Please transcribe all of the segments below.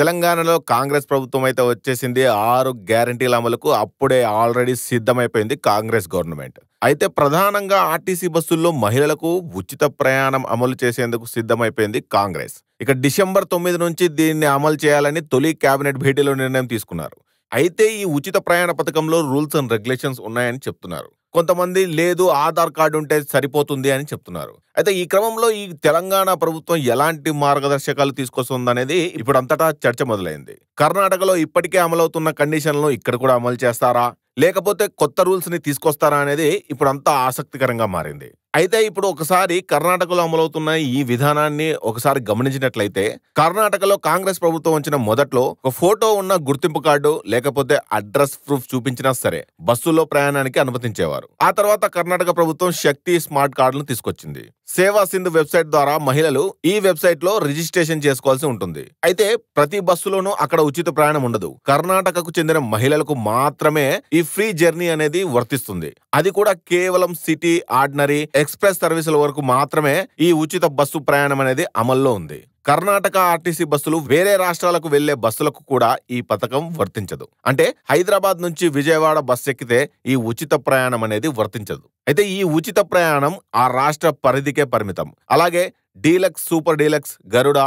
తెలంగాణలో కాంగ్రెస్ ప్రభుత్వం అయితే వచ్చేసింది ఆరు గ్యారంటీల అమలుకు అప్పుడే ఆల్రెడీ సిద్ధమైపోయింది కాంగ్రెస్ గవర్నమెంట్ అయితే ప్రధానంగా ఆర్టీసీ బస్సుల్లో మహిళలకు ఉచిత ప్రయాణం అమలు చేసేందుకు సిద్ధమైపోయింది కాంగ్రెస్ ఇక డిసెంబర్ తొమ్మిది నుంచి దీన్ని అమలు చేయాలని తొలి కేబినెట్ భేటీలో నిర్ణయం తీసుకున్నారు అయితే ఈ ఉచిత ప్రయాణ పథకంలో రూల్స్ అండ్ రెగ్యులేషన్స్ ఉన్నాయని చెప్తున్నారు కొంతమంది లేదు ఆధార్ కార్డు ఉంటే సరిపోతుంది అని చెప్తున్నారు అయితే ఈ క్రమంలో ఈ తెలంగాణ ప్రభుత్వం ఎలాంటి మార్గదర్శకాలు తీసుకొస్తుందనేది ఇప్పుడు అంతటా చర్చ మొదలైంది కర్ణాటకలో ఇప్పటికే అమలవుతున్న కండిషన్లను ఇక్కడ కూడా అమలు చేస్తారా లేకపోతే కొత్త రూల్స్ ని తీసుకొస్తారా అనేది ఇప్పుడు అంతా ఆసక్తికరంగా మారింది అయితే ఇప్పుడు ఒకసారి కర్ణాటకలో అమలవుతున్న ఈ విధానాన్ని ఒకసారి గమనించినట్లయితే కర్ణాటకలో కాంగ్రెస్ ప్రభుత్వం వచ్చిన మొదట్లో ఒక ఫోటో ఉన్న గుర్తింపు కార్డు లేకపోతే అడ్రస్ ప్రూఫ్ చూపించినా సరే బస్సుల్లో ప్రయాణానికి అనుమతించేవారు ఆ తర్వాత కర్ణాటక ప్రభుత్వం శక్తి స్మార్ట్ కార్డులను తీసుకొచ్చింది సేవా సింధు వెబ్సైట్ ద్వారా మహిళలు ఈ వెబ్సైట్ లో రిజిస్ట్రేషన్ చేసుకోవాల్సి ఉంటుంది అయితే ప్రతి బస్సులోనూ అక్కడ ఉచిత ప్రయాణం ఉండదు కర్ణాటకకు చెందిన మహిళలకు మాత్రమే ఈ ఫ్రీ జర్నీ అనేది వర్తిస్తుంది అది కూడా కేవలం సిటీ ఆర్డినరీ ఎక్స్ప్రెస్ సర్వీసుల వరకు మాత్రమే ఈ ఉచిత బస్సు ప్రయాణం అనేది అమల్లో ఉంది కర్ణాటక ఆర్టీసీ బస్సులు వేరే రాష్ట్రాలకు వెళ్లే బస్సులకు కూడా ఈ పథకం వర్తించదు అంటే హైదరాబాద్ నుంచి విజయవాడ బస్సు ఎక్కితే ఈ ఉచిత ప్రయాణం అనేది వర్తించదు అయితే ఈ ఉచిత ప్రయాణం ఆ రాష్ట్ర పరిధికే పరిమితం అలాగే deluxe super deluxe Garuda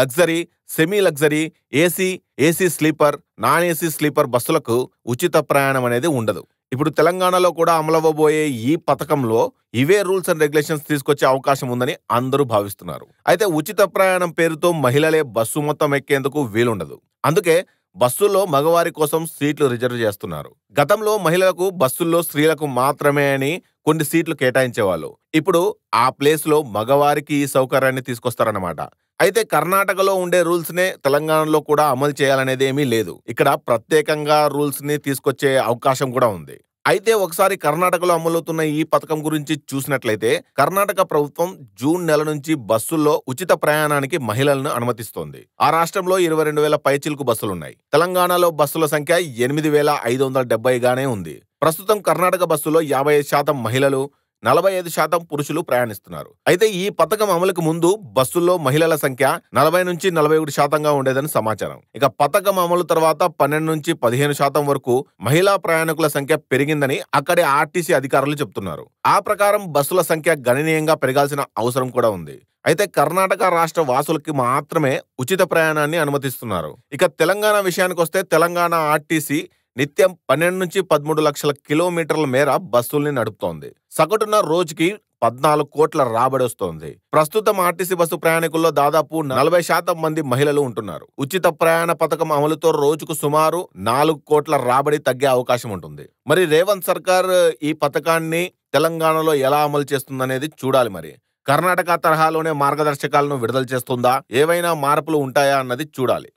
luxury semi luxury AC AC sleeper non AC sleeper బస్సులకు ఉచిత ప్రయాణం అనేది ఉండదు ఇప్పుడు తెలంగాణలో కూడా అమలవబోయే ఈ పథకంలో ఇవే రూల్స్ అండ్ రెగ్యులేషన్స్ తీసుకొచ్చే అవకాశం ఉందని అందరూ భావిస్తున్నారు అయితే ఉచిత ప్రయాణం పేరుతో మహిళలే బస్సు మొత్తం ఎక్కేందుకు వీలుండదు అందుకే బస్సుల్లో మగవారి కోసం సీట్లు రిజర్వ్ చేస్తున్నారు గతంలో మహిళలకు బస్సుల్లో స్త్రీలకు మాత్రమే అని కొన్ని సీట్లు కేటాయించేవాళ్ళు ఇప్పుడు ఆ ప్లేస్లో మగవారికి ఈ సౌకర్యాన్ని తీసుకొస్తారన్నమాట అయితే కర్ణాటకలో ఉండే రూల్స్ నే తెలంగాణలో కూడా అమలు చేయాలనేది ఏమీ లేదు ఇక్కడ ప్రత్యేకంగా రూల్స్ ని తీసుకొచ్చే అవకాశం కూడా ఉంది అయితే ఒకసారి కర్ణాటకలో అమలవుతున్న ఈ పథకం గురించి చూసినట్లయితే కర్ణాటక ప్రభుత్వం జూన్ నెల నుంచి బస్సుల్లో ఉచిత ప్రయాణానికి మహిళలను అనుమతిస్తోంది ఆ రాష్ట్రంలో ఇరవై రెండు వేల పైచిల్కు బస్సులున్నాయి తెలంగాణలో బస్సుల సంఖ్య ఎనిమిది వేల ఐదు వందల గానే ఉంది ప్రస్తుతం కర్ణాటక బస్సులో యాభై శాతం మహిళలు నలభై ఐదు శాతం పురుషులు ప్రయాణిస్తున్నారు అయితే ఈ పథకం అమలుకు ముందు బస్సుల్లో మహిళల సంఖ్య నలభై నుంచి నలభై ఒకటి శాతంగా ఉండేదని సమాచారం ఇక పథకం అమలు తర్వాత పన్నెండు నుంచి పదిహేను శాతం వరకు మహిళా ప్రయాణికుల సంఖ్య పెరిగిందని అక్కడి ఆర్టీసీ అధికారులు చెబుతున్నారు ఆ ప్రకారం బస్సుల సంఖ్య గణనీయంగా పెరగాల్సిన అవసరం కూడా ఉంది అయితే కర్ణాటక రాష్ట్ర వాసులకి మాత్రమే ఉచిత ప్రయాణాన్ని అనుమతిస్తున్నారు ఇక తెలంగాణ విషయానికి వస్తే తెలంగాణ ఆర్టీసీ నిత్యం పన్నెండు నుంచి పదమూడు లక్షల కిలోమీటర్ల మేర బస్సుల్ని నడుపుతోంది సగటున రోజుకి పద్నాలుగు కోట్ల రాబడి వస్తోంది ప్రస్తుతం ఆర్టీసీ బస్సు ప్రయాణికుల్లో దాదాపు నలభై శాతం మంది మహిళలు ఉంటున్నారు ఉచిత ప్రయాణ పథకం అమలుతో రోజుకు సుమారు నాలుగు కోట్ల రాబడి తగ్గే అవకాశం ఉంటుంది మరి రేవంత్ సర్కార్ ఈ పథకాన్ని తెలంగాణలో ఎలా అమలు చేస్తుందనేది చూడాలి మరి కర్ణాటక తరహాలోనే మార్గదర్శకాలను విడుదల చేస్తుందా ఏవైనా మార్పులు ఉంటాయా అన్నది చూడాలి